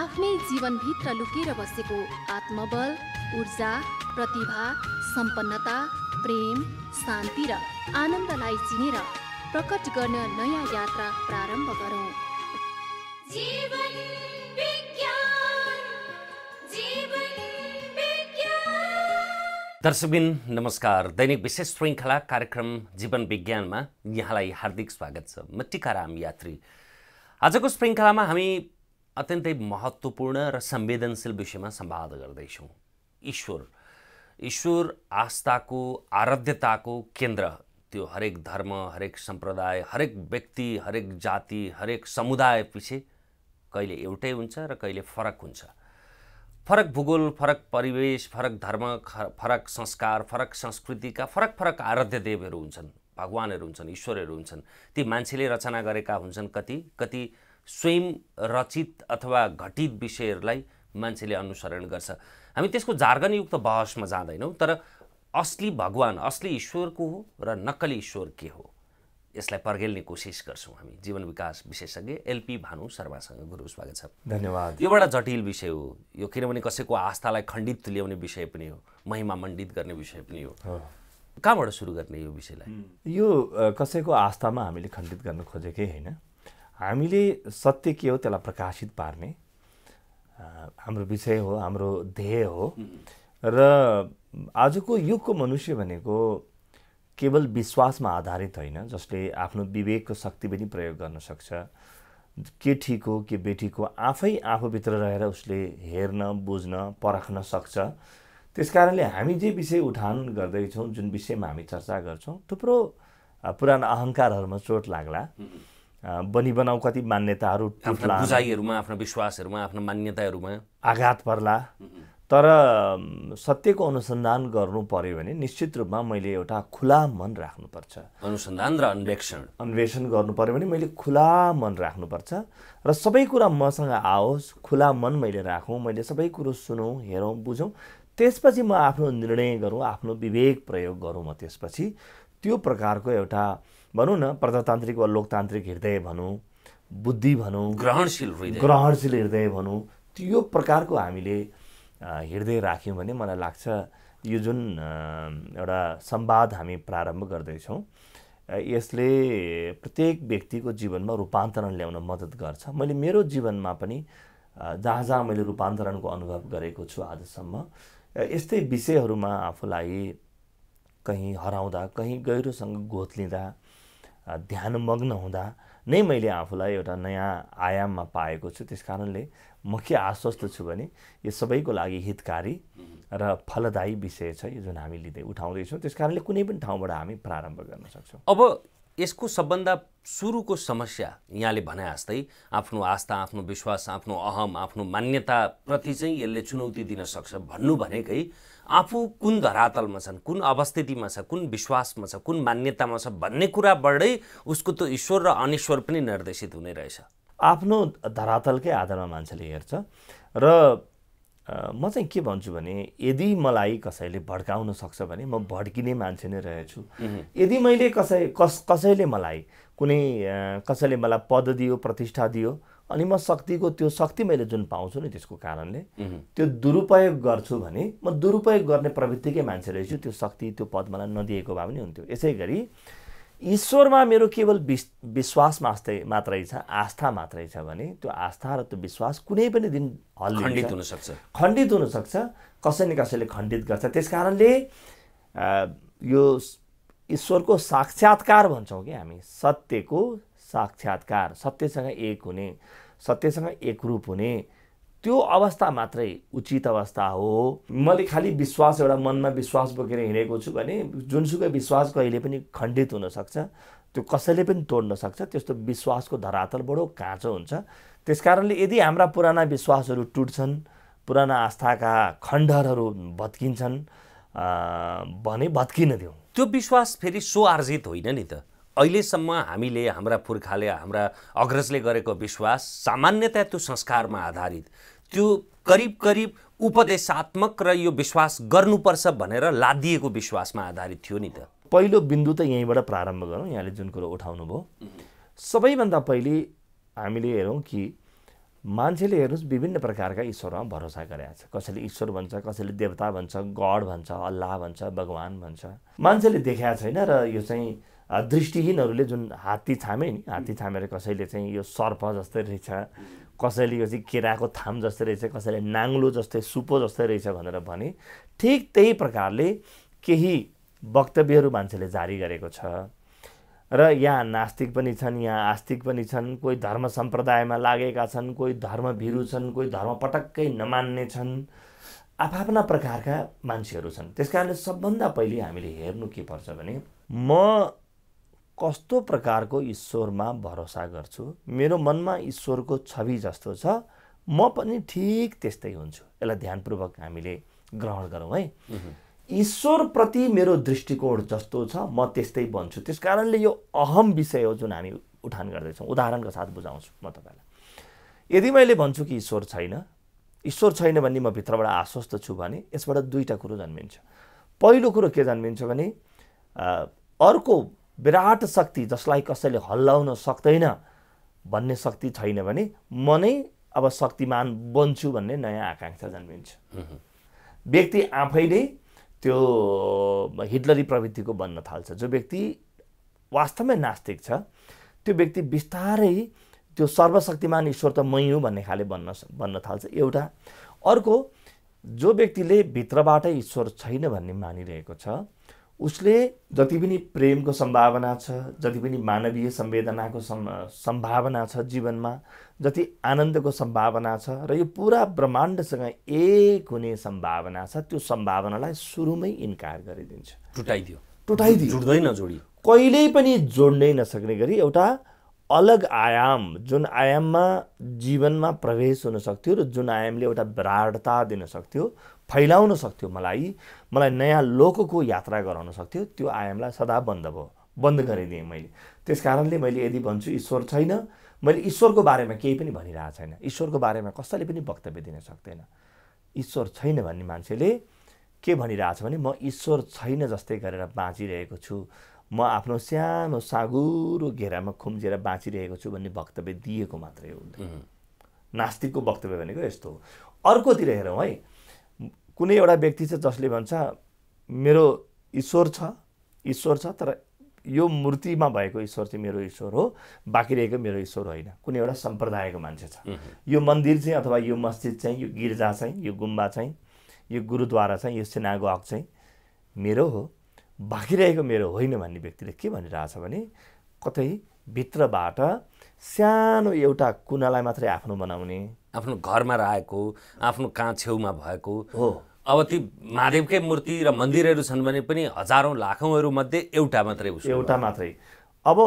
आफ्नै जीवनभित्र लुकेर बसेको आत्मबल ऊर्जा प्रतिभा सम्पन्नता प्रेम शान्ति र आनन्दलाई चिनेर प्रकट गर्न नयाँ यात्रा प्रारम्भ गरौँ दर्शकबिन नमस्कार दैनिक विशेष श्रृङ्खला कार्यक्रम जीवन विज्ञानमा यहाँलाई हार्दिक स्वागत छ म टिकाराम यात्री आजको श्रृङ्खलामा हामी अत्यन्तै महत्त्वपूर्ण र संवेदनशील विषयमा सम्वाद गर्दैछौँ ईश्वर ईश्वर आस्थाको आराध्यताको केन्द्र त्यो हरेक धर्म हरेक सम्प्रदाय हरेक व्यक्ति हरेक जाति हरेक समुदाय पछि कहिले एउटै हुन्छ र कहिले फरक हुन्छ फरक भूगोल फरक परिवेश फरक धर्म फरक संस्कार फरक संस्कृतिका फरक फरक आराध्य देवहरू हुन्छन् भगवानहरू हुन्छन् ईश्वरहरू हुन्छन् ती मान्छेले रचना गरेका हुन्छन् कति कति स्वयं रचित अथवा घटित विषयहरूलाई मान्छेले अनुसरण गर्छ हामी त्यसको जार्गनयुक्त बहसमा जाँदैनौँ तर असली भगवान् असली ईश्वर को हो र नक्कली ईश्वर के हो यसलाई पर्गेल्ने कोसिस गर्छौँ हामी जीवन विकास विशेषज्ञ एलपी भानु शर्मासँग गुरु स्वागत छ धन्यवाद यो एउटा जटिल विषय हो यो किनभने कसैको आस्थालाई खण्डित तुल्याउने विषय पनि हो महिमा मण्डित गर्ने विषय पनि हो कहाँबाट सुरु गर्ने यो विषयलाई यो कसैको आस्थामा हामीले खण्डित गर्न खोजेकै होइन हामीले सत्य के हो त्यसलाई प्रकाशित पार्ने हाम्रो विषय हो हाम्रो ध्येय हो र आजको युगको मनुष्य भनेको केवल विश्वासमा आधारित होइन जसले आफ्नो विवेकको शक्ति पनि प्रयोग गर्न सक्छ के ठिक हो के बेठिक हो आफै आफूभित्र रहेर उसले हेर्न बुझ्न परख्न सक्छ त्यस कारणले हामी जे विषय उठान गर्दैछौँ जुन विषयमा हामी चर्चा गर्छौँ थुप्रो पुरानो अहङ्कारहरूमा चोट लाग्ला बनी बनाउ कति मान्यताहरू बुझाइहरूमा आफ्नो विश्वासहरूमा आफ्नो मान्यताहरूमा आघात पर्ला तर सत्यको अनुसन्धान गर्नु पर्यो भने निश्चित रूपमा मैले एउटा खुला मन राख्नुपर्छ अनुसन्धान र अन्वेषण अन्वेषण गर्नु पर्यो भने मैले खुला मन राख्नुपर्छ र सबै कुरा मसँग आओस् खुला मन मैले राखौँ मैले सबै कुरो सुनौँ हेरौँ बुझौँ त्यसपछि म आफ्नो निर्णय गरौँ आफ्नो विवेक प्रयोग गरौँ म त्यसपछि त्यो प्रकारको एउटा भनौँ न प्रजातान्त्रिक वा लोकतान्त्रिक हृदय भनौँ बुद्धि भनौँ ग्रहणशील हृदय ग्रहणशील हृदय भनौँ त्यो प्रकारको हामीले हृदय राख्यौँ भने मलाई लाग्छ यो जुन एउटा संवाद हामी प्रारम्भ गर्दैछौँ यसले प्रत्येक व्यक्तिको जीवनमा रूपान्तरण ल्याउन मद्दत गर्छ मैले मेरो जीवनमा पनि जहाँ जहाँ मैले रूपान्तरणको अनुभव गरेको छु आजसम्म यस्तै विषयहरूमा आफूलाई कहीँ हराउँदा कहीँ गहिरोसँग लिँदा ध्यानमग्न हुँदा नै मैले आफूलाई एउटा नयाँ आयाममा पाएको छु त्यस कारणले म के आश्वस्त छु भने यो सबैको लागि हितकारी र फलदायी विषय छ यो जुन हामी लिँदै उठाउँदैछौँ त्यस कारणले कुनै पनि ठाउँबाट हामी प्रारम्भ गर्न सक्छौँ अब यसको सबभन्दा सुरुको समस्या यहाँले भने जस्तै आफ्नो आस्था आफ्नो विश्वास आफ्नो अहम आफ्नो मान्यताप्रति चाहिँ यसले चुनौती दिन सक्छ भन्नु भनेकै आफू कुन धरातलमा छन् कुन अवस्थितिमा छ कुन विश्वासमा छ कुन मान्यतामा छ भन्ने कुरा कुराबाटै उसको त्यो ईश्वर र अनिश्वर पनि निर्देशित हुने रहेछ आफ्नो धरातलकै आधारमा मान्छेले हेर्छ र म चाहिँ के भन्छु भने यदि मलाई कसैले भड्काउन सक्छ भने म भड्किने मान्छे नै रहेछु यदि मैले कसै कस कसैले मलाई कुनै कसैले मलाई पद दियो प्रतिष्ठा दियो अनि म शक्तिको त्यो शक्ति मैले जुन पाउँछु नि त्यसको कारणले त्यो दुरुपयोग गर्छु भने म दुरुपयोग गर्ने प्रवृत्तिकै मान्छे रहेछु त्यो शक्ति त्यो पद मलाई नदिएको भए पनि हुन्थ्यो यसै गरी ईश्वरमा मेरो केवल विश् विश्वास मात्रै मात्रै छ आस्था मात्रै छ भने त्यो आस्था र त्यो विश्वास कुनै पनि दिन खण्डित हुनसक्छ खण्डित हुनसक्छ कसै न कसैले खण्डित गर्छ त्यस कारणले यो ईश्वरको साक्षात्कार भन्छौँ कि हामी सत्यको साक्षात्कार सत्यसँग एक हुने सत्यसँग एकरूप हुने त्यो अवस्था मात्रै उचित अवस्था हो मैले खालि विश्वास एउटा मनमा विश्वास बोकेर हिँडेको छु भने जुनसुकै विश्वास कहिले पनि खण्डित हुनसक्छ त्यो कसैले पनि तोड्न सक्छ त्यस्तो विश्वासको धरातल बडो काँचो हुन्छ त्यस कारणले यदि हाम्रा पुराना विश्वासहरू टुट्छन् पुराना आस्थाका खण्डहरू भत्किन्छन् भने भत्किन दिउँ त्यो विश्वास फेरि सो आर्जित होइन नि त अहिलेसम्म हामीले हाम्रा पुर्खाले हाम्रा अग्रजले गरेको विश्वास सामान्यतया त्यो संस्कारमा आधारित त्यो करिब करिब उपदेशात्मक र यो विश्वास गर्नुपर्छ भनेर लादिएको विश्वासमा आधारित थियो नि त पहिलो बिन्दु त यहीँबाट प्रारम्भ गरौँ यहाँले जुन कुरो उठाउनुभयो सबैभन्दा पहिले हामीले हेरौँ कि मान्छेले हेर्नुहोस् विभिन्न प्रकारका ईश्वरमा भरोसा गरेका छ कसैले ईश्वर भन्छ कसैले देवता भन्छ गड भन्छ अल्लाह भन्छ भगवान् भन्छ मान्छेले देखाएको छैन र यो चाहिँ दृष्टिहीनहरूले जुन हात्ती छामे नि हात्ती छामेर कसैले चाहिँ यो सर्प जस्तै रहेछ कसैले यो चाहिँ केराको थाम जस्तै रहेछ कसैले नाङ्लो जस्तै सुपो जस्तै रहेछ भनेर भने ठिक त्यही प्रकारले केही वक्तव्यहरू मान्छेले जारी गरेको छ र यहाँ नास्तिक पनि छन् यहाँ आस्तिक पनि छन् कोही धर्म सम्प्रदायमा लागेका छन् कोही धर्म भिरु छन् कोही धर्म पटक्कै नमान्ने छन् आफ्ना प्रकारका मान्छेहरू छन् त्यस कारणले सबभन्दा पहिले हामीले हेर्नु के पर्छ भने म कस्तो प्रकारको ईश्वरमा भरोसा गर्छु मेरो मनमा ईश्वरको छवि जस्तो छ म पनि ठिक त्यस्तै हुन्छु यसलाई ध्यानपूर्वक हामीले ग्रहण गरौँ है ईश्वरप्रति मेरो दृष्टिकोण जस्तो छ म त्यस्तै बन्छु त्यस कारणले यो अहम विषय हो जुन हामी उठान गर्दैछौँ उदाहरणको साथ बुझाउँछु म तपाईँलाई यदि मैले भन्छु कि ईश्वर छैन ईश्वर छैन भन्ने म भित्रबाट आश्वस्त छु भने यसबाट दुईवटा कुरो जन्मिन्छ पहिलो कुरो के जन्मिन्छ भने अर्को विराट शक्ति जसलाई कसैले हल्लाउन सक्दैन भन्ने शक्ति छैन भने म नै अब शक्तिमान बन्छु भन्ने नयाँ आकाङ्क्षा जन्मिन्छ व्यक्ति आफैले त्यो हिटलरी प्रवृत्तिको बन्न थाल्छ जो व्यक्ति वास्तवमै नास्तिक छ त्यो व्यक्ति बिस्तारै त्यो सर्वशक्तिमान ईश्वर त मै हुँ भन्ने खाले बन्न बन्न थाल्छ एउटा अर्को जो व्यक्तिले भित्रबाटै ईश्वर छैन भन्ने मानिरहेको छ उसले जति पनि प्रेमको सम्भावना छ जति पनि मानवीय संवेदनाको सम्भावना छ जीवनमा जति आनन्दको सम्भावना छ र यो पुरा ब्रह्माण्डसँग एक हुने सम्भावना छ त्यो सम्भावनालाई सुरुमै इन्कार गरिदिन्छ टुटाइदियो टुटाइदियो जुट्दैन जोडियो कहिल्यै पनि जोड्नै नसक्ने गरी एउटा अलग आयाम जुन आयाममा जीवनमा प्रवेश हुन सक्थ्यो र जुन आयामले एउटा विराटता दिन सक्थ्यो फैलाउन सक्थ्यो मलाई मलाई नयाँ लोकको यात्रा गराउन सक्थ्यो त्यो आयामलाई सदा बन्द भयो बन्द गरिदिएँ मैले त्यस कारणले मैले यदि भन्छु ईश्वर छैन मैले ईश्वरको बारेमा केही पनि भनिरहेको छैन ईश्वरको बारेमा कसैले पनि वक्तव्य दिन सक्दैन ईश्वर छैन भन्ने मान्छेले के भनिरहेछ भने म ईश्वर छैन जस्तै गरेर बाँचिरहेको छु म आफ्नो सानो सागुरो घेरामा खुम्जेर बाँचिरहेको छु भन्ने वक्तव्य दिएको मात्रै हो नास्तिकको वक्तव्य भनेको यस्तो हो अर्कोतिर हेरौँ है कुनै एउटा व्यक्ति छ जसले भन्छ मेरो ईश्वर छ ईश्वर छ तर यो मूर्तिमा भएको ईश्वर चाहिँ मेरो ईश्वर हो बाँकी रहेको मेरो ईश्वर होइन कुनै एउटा सम्प्रदायको मान्छे छ यो मन्दिर चाहिँ अथवा यो मस्जिद चाहिँ यो गिर्जा चाहिँ यो गुम्बा चाहिँ यो गुरुद्वारा चाहिँ यो सेनागोक चाहिँ मेरो हो भागिरहेको मेरो होइन भन्ने व्यक्तिले के भनिरहेछ भने कतै भित्रबाट सानो एउटा कुनालाई मात्रै आफ्नो बनाउने आफ्नो घरमा रहेको आफ्नो कहाँ छेउमा भएको हो अब ती महादेवकै मूर्ति र मन्दिरहरू छन् भने पनि हजारौँ लाखौँहरू मध्ये एउटा मात्रै एउटा मात्रै अब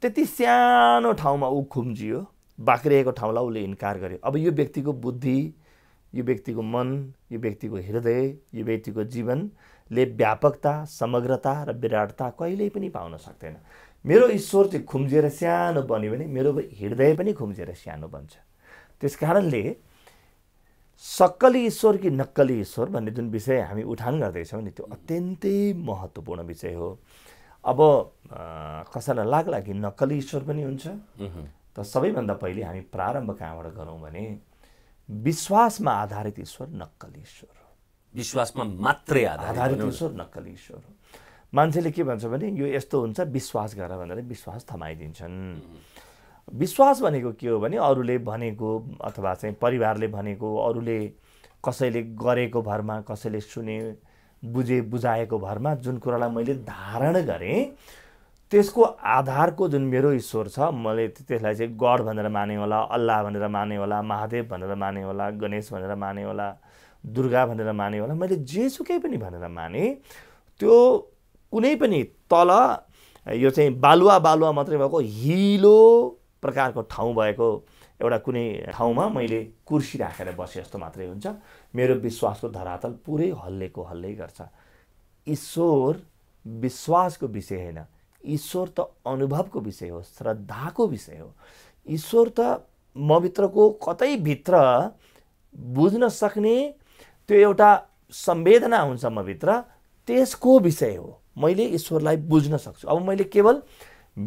त्यति सानो ठाउँमा ऊ खुम्जियो बाँकिरहेको ठाउँलाई उसले इन्कार गर्यो अब यो व्यक्तिको बुद्धि यो व्यक्तिको मन यो व्यक्तिको हृदय यो व्यक्तिको जीवन ले व्यापकता समग्रता र विराटता कहिल्यै पनि पाउन सक्दैन मेरो ईश्वर चाहिँ खुम्जिएर सानो बन्यो भने मेरो हृदय पनि खुम्जिएर सानो बन्छ त्यस कारणले सक्कली ईश्वर कि नक्कली ईश्वर भन्ने जुन विषय हामी उठान गर्दैछौँ नि त्यो अत्यन्तै महत्त्वपूर्ण विषय हो अब कसैलाई लाग्ला कि नक्कली ईश्वर पनि हुन्छ त सबैभन्दा पहिले हामी प्रारम्भ कहाँबाट गरौँ भने विश्वासमा आधारित ईश्वर नक्कली ईश्वर हो विश्वासमा मात्रै आधारित ईश्वर नक्कली ईश्वर हो मान्छेले के भन्छ भने यो यस्तो हुन्छ विश्वास गर भनेर विश्वास थमाइदिन्छन् विश्वास भनेको के हो भने अरूले भनेको अथवा चाहिँ परिवारले भनेको अरूले कसैले गरेको भरमा कसैले सुने बुझे बुझाएको भरमा जुन कुरालाई मैले धारण गरेँ त्यसको आधारको जुन मेरो ईश्वर छ मैले त्यसलाई चाहिँ गड भनेर माने होला अल्लाह भनेर माने होला महादेव भनेर माने होला गणेश भनेर माने होला दुर्गा भनेर माने होला मैले जेसुकै पनि भनेर माने त्यो कुनै पनि तल यो चाहिँ बालुवा बालुवा मात्रै भएको हिलो प्रकारको ठाउँ भएको एउटा कुनै ठाउँमा मैले कुर्सी राखेर बसेँ जस्तो मात्रै हुन्छ मेरो विश्वासको धरातल पुरै हल्लेको हल्लै गर्छ ईश्वर विश्वासको विषय होइन ईश्वर त अनुभवको विषय हो श्रद्धाको विषय हो ईश्वर त मभित्रको भित्र बुझ्न सक्ने त्यो एउटा संवेदना हुन्छ म भित्र त्यसको विषय हो मैले ईश्वरलाई बुझ्न सक्छु अब मैले केवल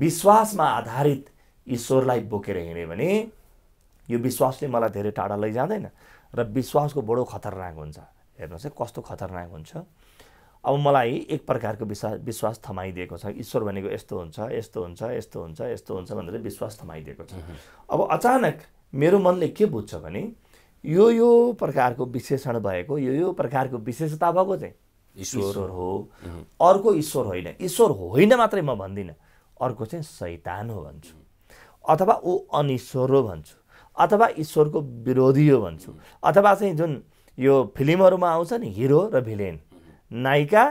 विश्वासमा आधारित ईश्वरलाई बोकेर हिँडेँ भने यो विश्वासले मलाई धेरै टाढा लैजाँदैन र विश्वासको बडो खतरनाक हुन्छ हेर्नुहोस् है कस्तो खतरनाक हुन्छ अब मलाई एक प्रकारको विश्वास विश्वास थमाइदिएको छ ईश्वर भनेको यस्तो हुन्छ यस्तो हुन्छ यस्तो हुन्छ यस्तो हुन्छ भनेर विश्वास थमाइदिएको छ अब अचानक मेरो मनले के बुझ्छ भने यो यो प्रकारको विशेषण भएको यो यो प्रकारको विशेषता भएको चाहिँ ईश्वर हो अर्को ईश्वर होइन ईश्वर होइन मात्रै म भन्दिनँ अर्को चाहिँ सैतान हो भन्छु अथवा ऊ अनिश्वर हो भन्छु अथवा ईश्वरको विरोधी हो भन्छु अथवा चाहिँ जुन यो फिल्महरूमा आउँछ नि हिरो र भिलेन नायिका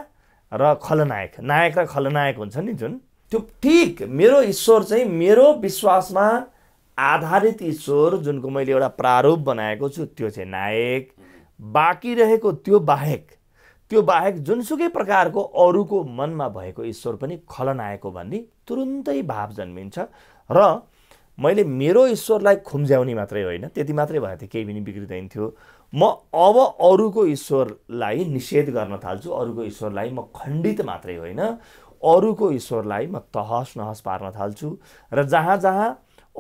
र खलनायक नायक र खलनायक हुन्छ नि जुन त्यो ठिक मेरो ईश्वर चाहिँ मेरो विश्वासमा आधारित ईश्वर जुनको मैले एउटा प्रारूप बनाएको छु त्यो चाहिँ नायक बाँकी रहेको त्यो बाहेक त्यो बाहेक जुनसुकै प्रकारको अरूको मनमा भएको ईश्वर पनि खलनाएको भन्ने तुरुन्तै भाव जन्मिन्छ र मैले मेरो ईश्वरलाई खुम्ज्याउने मात्रै होइन त्यति मात्रै भए त केही पनि बिग्रिँदैन थियो म अब अरूको ईश्वरलाई निषेध गर्न थाल्छु अरूको ईश्वरलाई म खण्डित मात्रै होइन अरूको ईश्वरलाई म तहस नहस पार्न थाल्छु र जहाँ जहाँ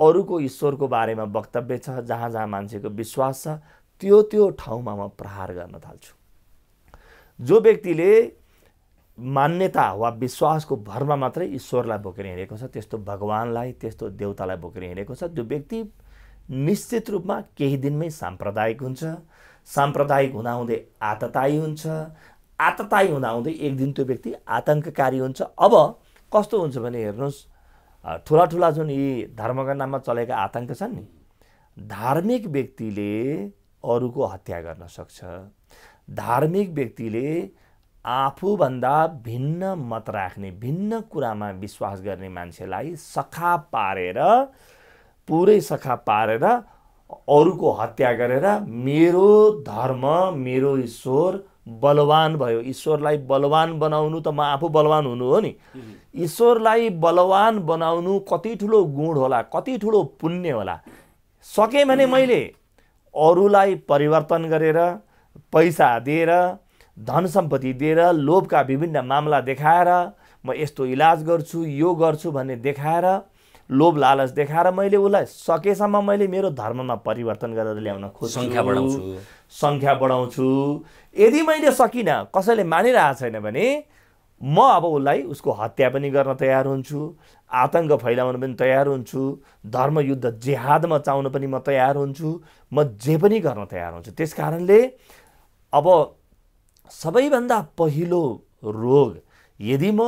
अरूको ईश्वरको बारेमा वक्तव्य छ जहाँ जहाँ मान्छेको विश्वास छ त्यो त्यो ठाउँमा म प्रहार गर्न थाल्छु जो व्यक्तिले मान्यता वा विश्वासको भरमा मात्रै ईश्वरलाई बोकेर हिँडेको छ त्यस्तो भगवान्लाई त्यस्तो देउतालाई बोकेर हिँडेको छ त्यो व्यक्ति निश्चित रूपमा केही दिनमै साम्प्रदायिक हुन्छ साम्प्रदायिक हुँदाहुँदै आततायी हुन्छ आततायी हुँदाहुँदै एक दिन त्यो व्यक्ति आतङ्ककारी हुन्छ अब कस्तो हुन्छ भने हेर्नुहोस् ठुला ठुला जुन यी धर्मका नाममा चलेका आतङ्क छन् नि धार्मिक व्यक्तिले अरूको हत्या गर्न सक्छ धार्मिक व्यक्तिले आफूभन्दा भिन्न मत राख्ने भिन्न कुरामा विश्वास गर्ने मान्छेलाई सखा पारेर पुरै सखा पारेर अरूको हत्या गरेर मेरो धर्म मेरो ईश्वर बलवान भयो ईश्वरलाई बलवान बनाउनु त म आफू बलवान हुनु हो नि ईश्वरलाई बलवान बनाउनु कति ठुलो गुण होला कति ठुलो पुण्य होला सकेँ भने मैले अरूलाई परिवर्तन गरेर पैसा दिएर धन सम्पत्ति दिएर लोभका विभिन्न मामला देखाएर म यस्तो इलाज गर्छु यो गर्छु भन्ने देखाएर लोभ लालच देखाएर मैले उसलाई सकेसम्म मैले मेरो धर्ममा परिवर्तन गरेर ल्याउन खोज्छु सङ्ख्या बढाउँछु यदि मैले सकिनँ कसैले मानिरहेको छैन भने म अब उसलाई उसको हत्या पनि गर्न तयार हुन्छु आतङ्क फैलाउन पनि तयार हुन्छु धर्मयुद्ध जेहादमा चाउन पनि म तयार हुन्छु म जे पनि गर्न तयार हुन्छु त्यस कारणले अब सबैभन्दा पहिलो रोग यदि म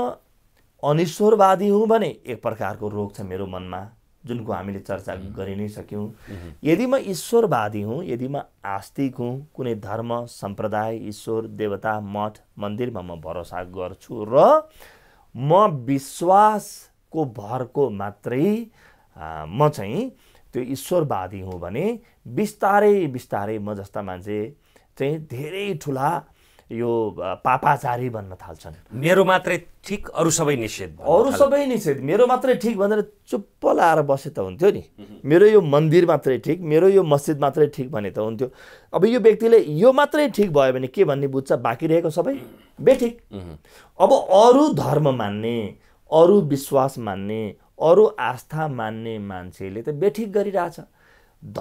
अनिश्वरवादी हुँ भने एक प्रकारको रोग छ मेरो मनमा जुनको हामीले चर्चा गरि नै सक्यौँ यदि म ईश्वरवादी हुँ यदि म आस्तिक हुँ कुनै धर्म सम्प्रदाय ईश्वर देवता मठ मन्दिरमा म भरोसा गर्छु र म विश्वासको भरको मात्रै म चाहिँ त्यो ईश्वरवादी हुँ भने बिस्तारै बिस्तारै म जस्ता मान्छे चाहिँ धेरै ठुला यो पापाचारी भन्न थाल्छन् मेरो मात्रै ठिक अरू सबै निषेध अरू सबै निषेध मेरो मात्रै ठिक भनेर चुप्प लाएर बसे त हुन्थ्यो नि मेरो यो मन्दिर मात्रै ठिक मेरो यो मस्जिद मात्रै ठिक भने त हुन्थ्यो अब यो व्यक्तिले यो मात्रै ठिक भयो भने के भन्ने बुझ्छ बाँकी रहेको सबै बेठिक अब अरू धर्म मान्ने अरू विश्वास मान्ने अरू आस्था मान्ने मान्छेले त बेठिक गरिरहेछ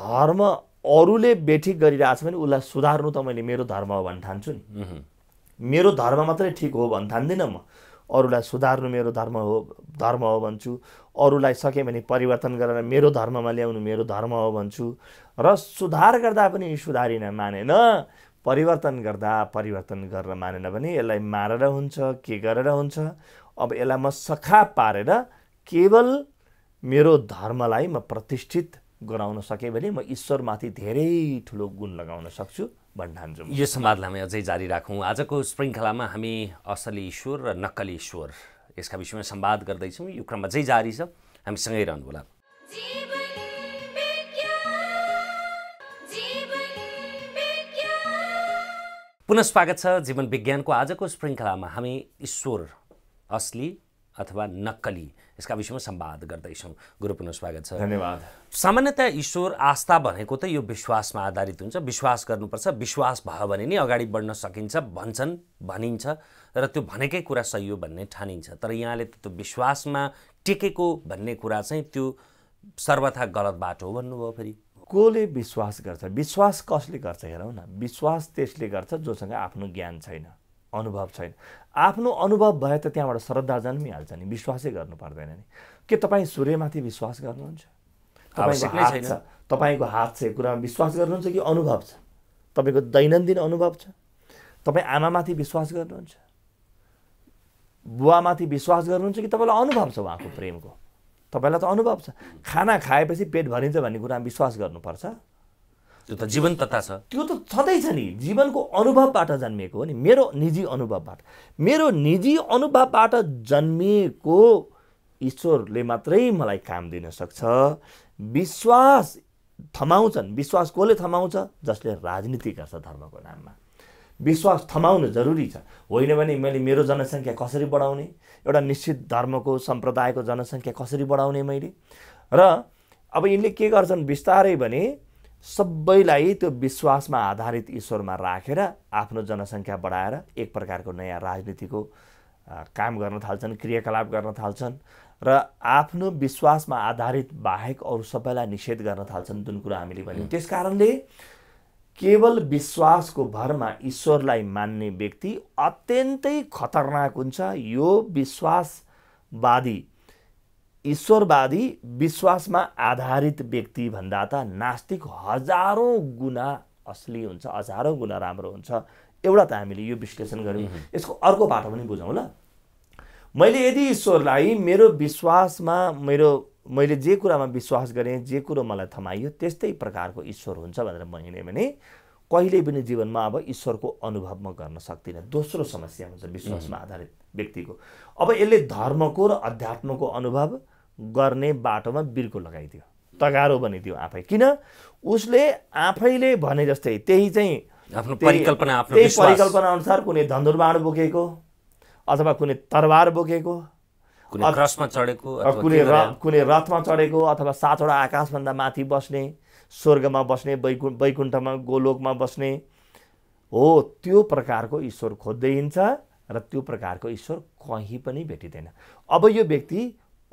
धर्म अरूले बेठिक गरिरहेछ भने उसलाई सुधार्नु त मैले मेरो धर्म हो भन्ने ठान्छु नि मेरो धर्म मात्रै ठिक हो भन्नु ठान्दिनँ म अरूलाई सुधार्नु मेरो धर्म हो धर्म हो भन्छु अरूलाई सकेँ भने परिवर्तन गरेर मेरो धर्ममा ल्याउनु मेरो धर्म हो भन्छु र सुधार गर्दा पनि सुधारिन मानेन परिवर्तन गर्दा परिवर्तन गरेर मानेन भने यसलाई मारेर हुन्छ के गरेर हुन्छ अब यसलाई म सखा पारेर केवल मेरो धर्मलाई म प्रतिष्ठित गराउन सकेँ भने म ईश्वरमाथि धेरै ठुलो गुण लगाउन सक्छु भन्ठान्छु यो संवादलाई हामी अझै जारी राखौँ आजको श्रृङ्खलामा हामी असली ईश्वर र नक्कली ईश्वर यसका विषयमा संवाद गर्दैछौँ यो क्रम अझै जारी छ हामी सँगै रहनु रहनुहोला पुनः स्वागत छ जीवन विज्ञानको आजको श्रृङ्खलामा हामी ईश्वर असली अथवा नक्कली यसका विषयमा सम्वाद गर्दैछौँ गुरु पुनः स्वागत छ धन्यवाद सामान्यतया ईश्वर आस्था भनेको त यो विश्वासमा आधारित हुन्छ विश्वास गर्नुपर्छ विश्वास भयो भने नि अगाडि बढ्न सकिन्छ भन्छन् भनिन्छ र त्यो भनेकै कुरा सही हो भन्ने ठानिन्छ तर यहाँले त त्यो विश्वासमा टेकेको भन्ने कुरा चाहिँ त्यो सर्वथा गलत बाटो हो भन्नुभयो फेरि कोले विश्वास गर्छ विश्वास कसले गर्छ हेरौँ न विश्वास त्यसले गर्छ जोसँग आफ्नो ज्ञान छैन अनुभव छैन आफ्नो अनुभव भए त त्यहाँबाट श्रद्धा जन्मिहाल्छ नि विश्वासै गर्नु पर्दैन नि के तपाईँ सूर्यमाथि विश्वास गर्नुहुन्छ तपाईँको हात छ तपाईँको हात छ कुरामा विश्वास गर्नुहुन्छ कि अनुभव छ तपाईँको दैनन्दिन अनुभव छ तपाईँ आमामाथि विश्वास गर्नुहुन्छ बुवामाथि विश्वास गर्नुहुन्छ कि तपाईँलाई अनुभव छ उहाँको प्रेमको तपाईँलाई त अनुभव छ खाना खाएपछि पेट भरिन्छ भन्ने कुरामा विश्वास गर्नुपर्छ त्यो त जीवन्तता छ त्यो त छँदैछ नि जीवनको अनुभवबाट जन्मिएको हो नि मेरो निजी अनुभवबाट मेरो निजी अनुभवबाट जन्मिएको ईश्वरले मात्रै मलाई काम दिन सक्छ विश्वास थमाउँछन् विश्वास कसले थमाउँछ जसले राजनीति गर्छ धर्मको नाममा विश्वास थमाउनु जरुरी छ होइन भने मैले मेरो जनसङ्ख्या कसरी बढाउने एउटा निश्चित धर्मको सम्प्रदायको जनसङ्ख्या कसरी बढाउने मैले र अब यिनले के गर्छन् बिस्तारै भने सबैलाई त्यो विश्वासमा आधारित ईश्वरमा राखेर रा, आफ्नो जनसङ्ख्या बढाएर एक प्रकारको नयाँ राजनीतिको काम गर्न थाल्छन् क्रियाकलाप गर्न थाल्छन् र आफ्नो विश्वासमा आधारित बाहेक अरू सबैलाई निषेध गर्न थाल्छन् जुन कुरो हामीले भन्यौँ त्यस कारणले केवल विश्वासको भरमा ईश्वरलाई मान्ने व्यक्ति अत्यन्तै खतरनाक हुन्छ यो विश्वासवादी ईश्वरवादी विश्वासमा आधारित व्यक्ति भन्दा त नास्तिक हजारौँ गुणा असली हुन्छ हजारौँ गुणा राम्रो हुन्छ एउटा त हामीले यो विश्लेषण गऱ्यौँ यसको अर्को बाटो पनि बुझौँ ल मैले यदि ईश्वरलाई मेरो विश्वासमा मेरो मैले जे कुरामा विश्वास गरेँ जे कुरो मलाई थमाइयो त्यस्तै प्रकारको ईश्वर हुन्छ भनेर म हिँडेँ भने कहिले पनि जीवनमा अब ईश्वरको अनुभव म गर्न सक्दिनँ दोस्रो समस्या हुन्छ विश्वासमा आधारित व्यक्तिको अब यसले धर्मको र अध्यात्मको अनुभव गर्ने बाटोमा बिर्को लगाइदियो तगारो बनिदियो आफै किन उसले आफैले भने जस्तै त्यही चाहिँ आफ्नो परिकल्पना आफ्नो त्यही परिकल्पना अनुसार कुनै धनुर्बाण बोकेको अथवा कुनै तरवार बोकेको कुनै चढेको कुनै र कुनै रथमा चढेको अथवा सातवटा आकाशभन्दा माथि बस्ने स्वर्गमा बस्ने वैकु वैकुण्ठमा गोलोकमा बस्ने हो त्यो प्रकारको ईश्वर खोज्दै हिँड्छ र त्यो प्रकारको ईश्वर कहीँ पनि भेटिँदैन अब यो व्यक्ति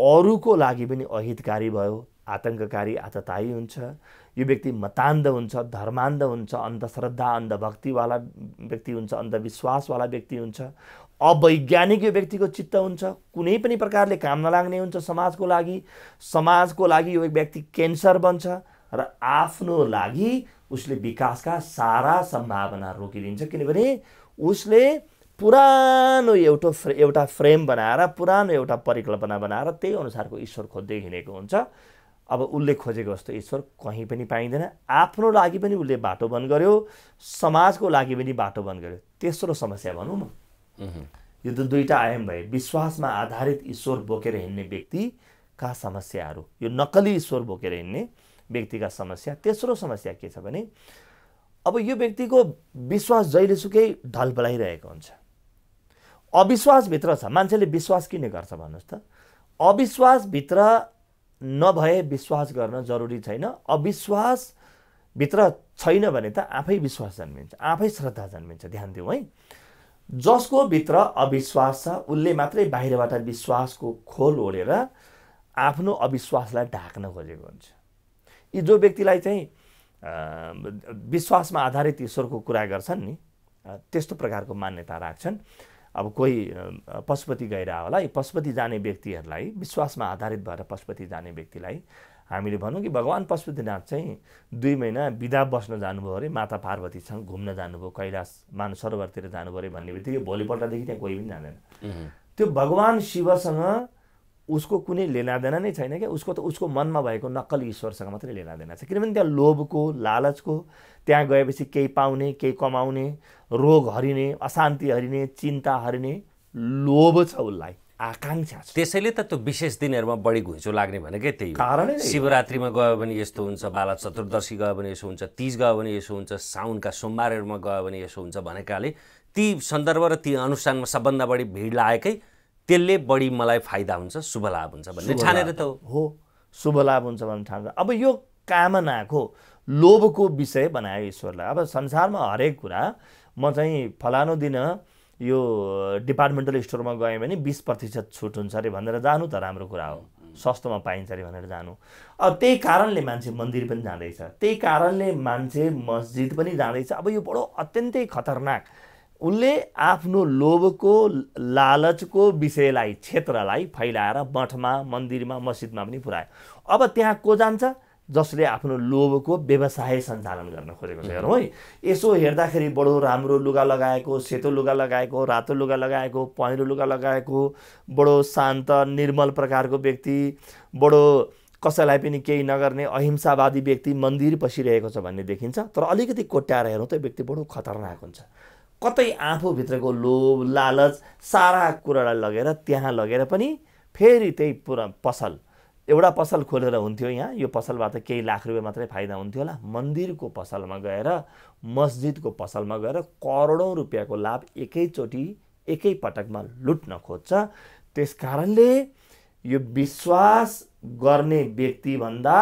अरूको लागि पनि अहितकारी भयो आतङ्ककारी आततायी हुन्छ यो व्यक्ति मतान्ध हुन्छ धर्मान्ध हुन्छ अन्धश्रद्धा अन्धभक्तिवाला व्यक्ति हुन्छ अन्धविश्वासवाला व्यक्ति हुन्छ अवैज्ञानिक यो व्यक्तिको चित्त हुन्छ कुनै पनि प्रकारले काम नलाग्ने हुन्छ समाजको लागि समाजको लागि यो व्यक्ति क्यान्सर बन्छ र आफ्नो लागि उसले विकासका सारा सम्भावना रोकिदिन्छ किनभने उसले पुरानो एउटा फ्रे एउटा फ्रेम बनाएर पुरानो एउटा परिकल्पना बनाएर त्यही अनुसारको ईश्वर खोज्दै हिँडेको हुन्छ अब उसले खोजेको जस्तो ईश्वर कहीँ पनि पाइँदैन आफ्नो लागि पनि उसले बाटो बन्द गर्यो समाजको लागि पनि बाटो बन्द गर्यो तेस्रो समस्या भनौँ न यो त दुईवटा आयाम भए विश्वासमा आधारित ईश्वर बोकेर हिँड्ने व्यक्तिका समस्याहरू यो नक्कली ईश्वर बोकेर हिँड्ने व्यक्तिका समस्या तेस्रो समस्या के छ भने अब यो व्यक्तिको विश्वास जहिलेसुकै ढल बलाइरहेको हुन्छ अविश्वासभित्र छ मान्छेले विश्वास किन गर्छ भन्नुहोस् त अविश्वासभित्र नभए विश्वास गर्न जरुरी छैन अविश्वासभित्र छैन भने त आफै विश्वास जन्मिन्छ आफै श्रद्धा जन्मिन्छ ध्यान दिउँ है जसको भित्र अविश्वास छ उसले मात्रै बाहिरबाट विश्वासको खोल ओढेर आफ्नो अविश्वासलाई ढाक्न खोजेको हुन्छ यी जो व्यक्तिलाई चाहिँ विश्वासमा आधारित ईश्वरको कुरा गर्छन् नि त्यस्तो प्रकारको मान्यता राख्छन् अब कोही पशुपति गएर होला यी पशुपति जाने व्यक्तिहरूलाई विश्वासमा आधारित भएर पशुपति जाने व्यक्तिलाई हामीले भनौँ कि भगवान् पशुपतिनाथ चाहिँ दुई महिना बिदा बस्न जानुभयो अरे माता पार्वतीसँग घुम्न जानुभयो कैलाश मान सरोवरतिर जानुभयो अरे भन्ने बित्तिकै भोलिपल्टदेखि त्यहाँ कोही पनि जाँदैन त्यो भगवान् शिवसँग उसको कुनै देना नै छैन क्या उसको त उसको मनमा भएको नक्कल ईश्वरसँग मात्रै देना छ किनभने त्यहाँ लोभको लालचको त्यहाँ गएपछि केही पाउने केही कमाउने रोग हरिने अशान्ति हरिने चिन्ता हरिने लोभ छ उसलाई आकाङ्क्षा छ त्यसैले त त्यो विशेष दिनहरूमा बढी घुइँचो लाग्ने भनेकै त्यही कारण शिवरात्रिमा गयो भने यस्तो हुन्छ बाला चतुर्दशी गयो भने यसो हुन्छ तिज गयो भने यसो हुन्छ साउनका सोमबारहरूमा गयो भने यसो हुन्छ भनेकाले ती सन्दर्भ र ती अनुष्ठानमा सबभन्दा बढी भिड लागेकै त्यसले बढी मलाई फाइदा हुन्छ शुभ लाभ हुन्छ भन्ने ठानेर त हो शुभ लाभ हुन्छ भन्ने ठान्छ अब यो कामनाको लोभको विषय बनायो ईश्वरलाई अब संसारमा हरेक कुरा म चाहिँ फलानु दिन यो डिपार्टमेन्टल स्टोरमा गएँ भने बिस प्रतिशत छुट हुन्छ अरे भनेर जानु त राम्रो कुरा हो सस्तोमा पाइन्छ अरे भनेर जानु अब त्यही कारणले मान्छे मन्दिर पनि जाँदैछ त्यही कारणले मान्छे मस्जिद पनि जाँदैछ अब यो बडो अत्यन्तै खतरनाक उनले आफ्नो लोभको लालचको विषयलाई क्षेत्रलाई फैलाएर मठमा मन्दिरमा मस्जिदमा पनि पुऱ्यायो अब त्यहाँ को जान्छ जसले आफ्नो लोभको व्यवसाय सञ्चालन गर्न खोजेको छ हेरौँ है यसो हेर्दाखेरि बडो राम्रो लुगा लगाएको सेतो लुगा लगाएको रातो लुगा लगाएको पहेँलो लुगा लगाएको बडो शान्त निर्मल प्रकारको व्यक्ति बडो कसैलाई पनि केही नगर्ने अहिंसावादी व्यक्ति मन्दिर बसिरहेको छ भन्ने देखिन्छ तर अलिकति कोट्याएर हेरौँ त व्यक्ति बडो खतरनाक हुन्छ कतै आफूभित्रको लोभ लालच सारा कुरालाई लगेर त्यहाँ लगेर पनि फेरि त्यही पुरा पसल एउटा पसल खोलेर हुन्थ्यो यहाँ यो पसलबाट केही लाख रुपियाँ मात्रै फाइदा हुन्थ्यो होला मन्दिरको पसलमा गएर मस्जिदको पसलमा गएर करोडौँ रुपियाँको लाभ एकैचोटि एकैपटकमा लुट्न खोज्छ त्यस कारणले यो विश्वास गर्ने व्यक्तिभन्दा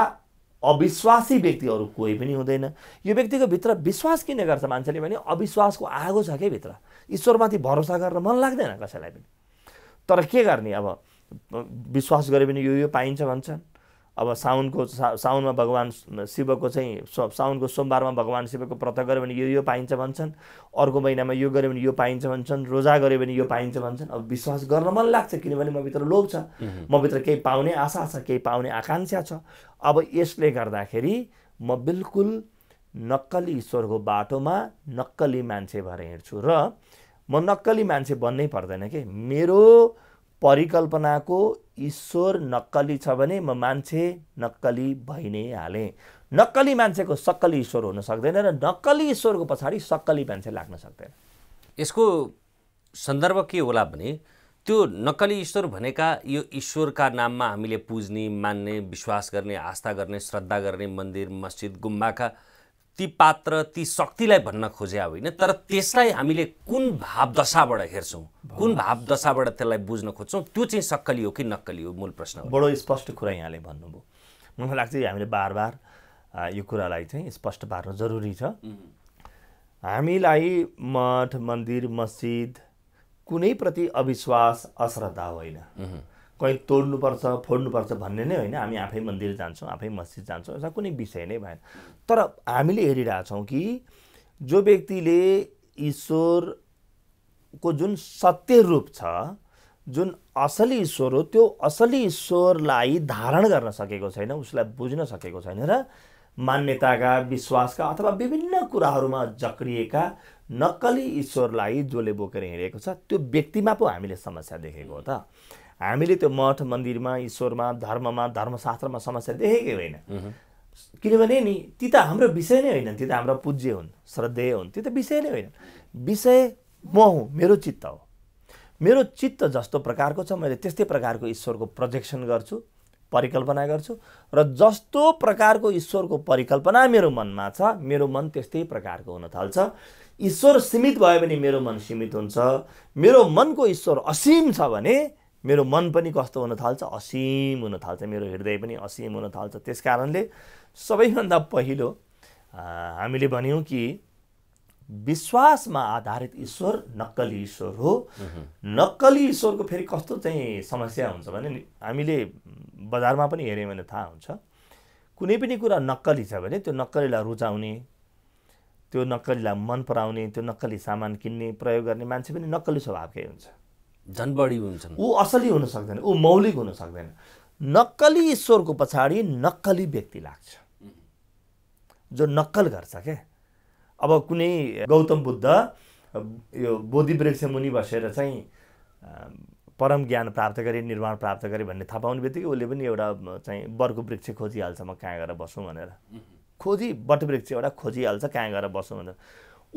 अविश्वासी व्यक्तिहरू कोही पनि हुँदैन यो व्यक्तिको भित्र विश्वास किन गर्छ मान्छेले भने अविश्वासको आगो छ क्या भित्र ईश्वरमाथि भरोसा गर्न मन लाग्दैन कसैलाई पनि तर के गर्ने अब विश्वास गरे पनि यो यो पाइन्छ भन्छन् अब साउनको सा साउनमा भगवान् शिवको चाहिँ साउनको सोमबारमा भगवान् शिवको व्रत गऱ्यो भने यो यो पाइन्छ भन्छन् अर्को महिनामा यो गऱ्यो भने यो पाइन्छ भन्छन् रोजा गऱ्यो भने यो पाइन्छ भन्छन् अब विश्वास गर्न मन लाग्छ किनभने म भित्र लोभ छ म भित्र केही पाउने आशा छ केही पाउने आकाङ्क्षा छ अब यसले गर्दाखेरि म बिल्कुल नक्कली ईश्वरको बाटोमा नक्कली मान्छे भएर हिँड्छु र म नक्कली मान्छे बन्नै पर्दैन कि मेरो परिकल्पनाको ईश्वर नक्कली छ भने म मान्छे नक्कली भइ नै हालेँ नक्कली मान्छेको सक्कली ईश्वर हुन सक्दैन र नक्कली ईश्वरको पछाडि सक्कली मान्छे लाग्न सक्दैन यसको सन्दर्भ के होला भने त्यो नक्कली ईश्वर भनेका यो ईश्वरका नाममा हामीले पुज्ने मान्ने विश्वास गर्ने आस्था गर्ने श्रद्धा गर्ने मन्दिर मस्जिद गुम्बाका ती पात्र ती शक्तिलाई भन्न खोजे होइन तर त्यसलाई हामीले कुन भावदशाबाट हेर्छौँ कुन भावदशाबाट त्यसलाई बुझ्न खोज्छौँ त्यो चाहिँ सक्कली हो कि नक्कली हो मूल प्रश्न बडो स्पष्ट कुरा यहाँले भन्नुभयो मलाई लाग्छ हामीले बार बार यो कुरालाई चाहिँ स्पष्ट पार्नु जरुरी छ हामीलाई मठ मन्दिर मस्जिद कुनैप्रति अविश्वास अश्रद्धा होइन कहीँ तोड्नुपर्छ फोड्नुपर्छ भन्ने नै होइन हामी आफै मन्दिर जान्छौँ आफै मस्जिद जान्छौँ यसमा कुनै विषय नै भएन तर हामीले हेरिरहेछौँ कि जो व्यक्तिले ईश्वरको जुन सत्य रूप छ जुन असली ईश्वर हो त्यो असली ईश्वरलाई धारण गर्न सकेको छैन उसलाई बुझ्न सकेको छैन र मान्यताका विश्वासका अथवा विभिन्न कुराहरूमा जक्रिएका नक्कली ईश्वरलाई जसले बोकेर हिँडेको छ त्यो व्यक्तिमा पो हामीले समस्या देखेको हो त हामीले त्यो मठ मन्दिरमा ईश्वरमा धर्ममा धर्मशास्त्रमा समस्या देखेकै होइन किनभने नि ती त हाम्रो विषय नै होइनन् ती त हाम्रो पूज्य हुन् श्रद्धेय हुन् ती त विषय नै होइनन् विषय म हुँ मेरो चित्त हो मेरो चित्त जस्तो प्रकारको छ मैले त्यस्तै प्रकारको ईश्वरको प्रोजेक्सन गर्छु परिकल्पना गर्छु र जस्तो प्रकारको ईश्वरको परिकल्पना मेरो मनमा छ मेरो मन त्यस्तै प्रकारको हुन थाल्छ ईश्वर सीमित भयो भने मेरो मन सीमित हुन्छ मेरो मनको ईश्वर असीम छ भने मेरो मन पनि कस्तो हुन थाल्छ असीम हुन थाल्छ मेरो हृदय पनि असीम हुन थाल्छ त्यस कारणले सबैभन्दा पहिलो हामीले भन्यौँ कि विश्वासमा आधारित ईश्वर नक्कली ईश्वर हो नक्कली ईश्वरको फेरि कस्तो चाहिँ समस्या हुन्छ भने हामीले बजारमा पनि हेऱ्यौँ भने थाहा हुन्छ कुनै पनि कुरा नक्कली छ भने त्यो नक्कलीलाई रुचाउने त्यो नक्कलीलाई मन पराउने त्यो नक्कली सामान किन्ने प्रयोग गर्ने मान्छे पनि नक्कली स्वभावकै हुन्छ झन् बढी हुन्छन् ऊ असली हुन सक्दैन ऊ मौलिक हुन सक्दैन नक्कली ईश्वरको पछाडि नक्कली व्यक्ति लाग्छ जो नक्कल गर्छ क्या अब कुनै गौतम बुद्ध यो बोधिवृक्ष मुनि बसेर चाहिँ परम ज्ञान प्राप्त गरेँ निर्माण प्राप्त गरे भन्ने थाहा पाउने बित्तिकै उसले पनि एउटा चाहिँ बर्को वृक्ष खोजिहाल्छ म कहाँ गएर बसौँ भनेर खोजी वटवृक्ष एउटा खोजिहाल्छ कहाँ गएर बसौँ भनेर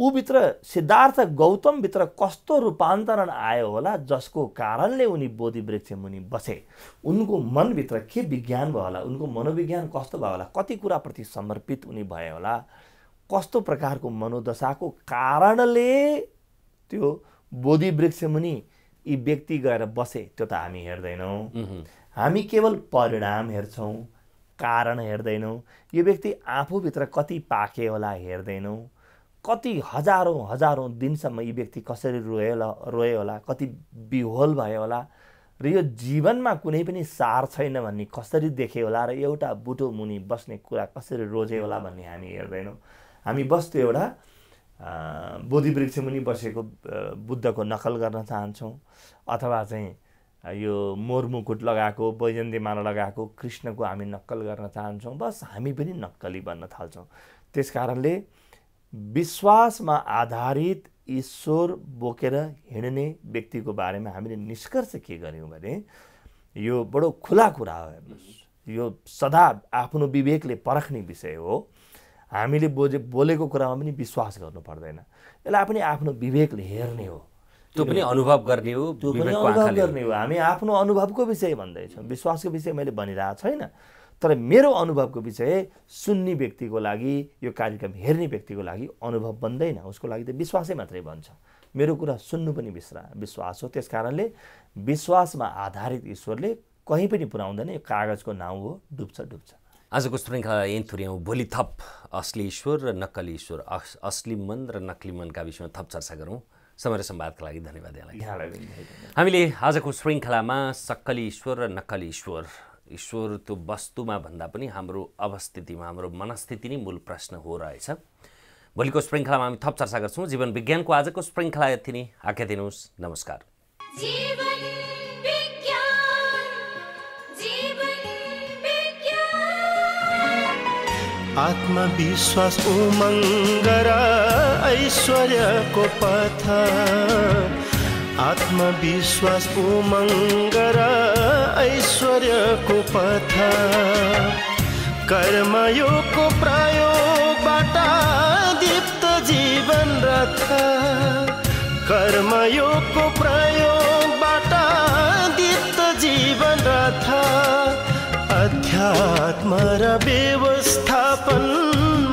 ऊभित्र सिद्धार्थ गौतमभित्र कस्तो रूपान्तरण आयो होला जसको कारणले उनी बोधि वृक्ष मुनि बसे उनको मनभित्र के विज्ञान भयो होला उनको मनोविज्ञान कस्तो भयो होला कति कुराप्रति समर्पित उनी भए होला कस्तो प्रकारको मनोदशाको कारणले त्यो बोधि वृक्ष मुनि यी व्यक्ति गएर बसे त्यो त हामी हेर्दैनौँ हामी केवल परिणाम हेर्छौँ कारण हेर्दैनौँ यो व्यक्ति आफूभित्र कति पाके होला हेर्दैनौँ कति हजारौँ हजारौँ दिनसम्म यी व्यक्ति कसरी रोए रोयो होला कति बिहोल भयो होला र यो जीवनमा कुनै पनि सार छैन भन्ने कसरी देखे होला र एउटा बुटो मुनि बस्ने कुरा कसरी रोजे होला भन्ने हामी हेर्दैनौँ हामी बस्थ्यो एउटा बोधिवृक्ष मुनि बसेको बुद्धको नकल गर्न चाहन्छौँ अथवा चाहिँ यो मोरमुकुट लगाएको माला लगाएको कृष्णको हामी नक्कल गर्न चाहन्छौँ बस हामी पनि नक्कली बन्न थाल्छौँ त्यस कारणले विश्वासमा आधारित ईश्वर बोकेर हिँड्ने व्यक्तिको बारेमा हामीले निष्कर्ष के गऱ्यौँ भने यो बडो खुला कुरा हो हेर्नुहोस् यो सदा आफ्नो विवेकले परख्ने विषय हो हामीले बोजे बोलेको कुरामा पनि विश्वास गर्नु पर्दैन यसलाई पनि आफ्नो विवेकले हेर्ने हो त्यो पनि अनुभव गर्ने हो त्यो पनि अनुभव गर्ने हो हामी आफ्नो अनुभवको विषय भन्दैछौँ विश्वासको विषय मैले भनिरहेको छैन तर मेरो अनुभवको विषय सुन्ने व्यक्तिको लागि यो कार्यक्रम हेर्ने व्यक्तिको लागि अनुभव बन्दैन उसको लागि त विश्वासै मात्रै बन्छ मेरो कुरा सुन्नु पनि विश्रा विश्वास हो त्यस कारणले विश्वासमा आधारित ईश्वरले कहीँ पनि पुर्याउँदैन यो कागजको नाउँ हो डुब्छ डुब्छ आजको श्रृङ्खला यहीँ थुर्याउँ भोलि थप असली ईश्वर र नक्कली ईश्वर असली मन र नक्कली मनका विषयमा थप चर्चा गरौँ समय सम्वादका लागि धन्यवाद यहाँलाई हामीले आजको श्रृङ्खलामा सक्कली ईश्वर र नक्कली ईश्वर ईश्वर त्यो वस्तुमा भन्दा पनि हाम्रो अवस्थितिमा हाम्रो मनस्थिति नै मूल प्रश्न हो रहेछ भोलिको श्रृङ्खलामा हामी थप चर्चा गर्छौँ जीवन विज्ञानको आजको श्रृङ्खला यति नै आज्ञा दिनुहोस् नमस्कार आत्मविश्वास उमङ्ग ऐश्वर्यको पथ आत्मविश्वास उमङ्ग र ऐश्वर्यको पथ कर्मयोगको प्रयोगबाट दीप्त जीवन रथ कर्मयोगको प्रयोगबाट दीप्त जीवन रथ अध्यात्म र व्यवस्थापन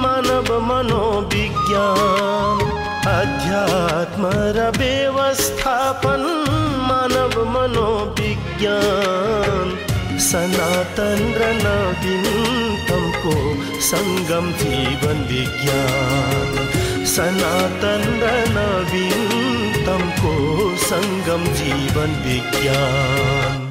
मानव मनोविज्ञान अध्यात्म व्यवस्थापन मानव मनोविज्ञान सनातन नवीनतम को संगम जीवन विज्ञान सनातन नवीनतम को संगम जीवन विज्ञान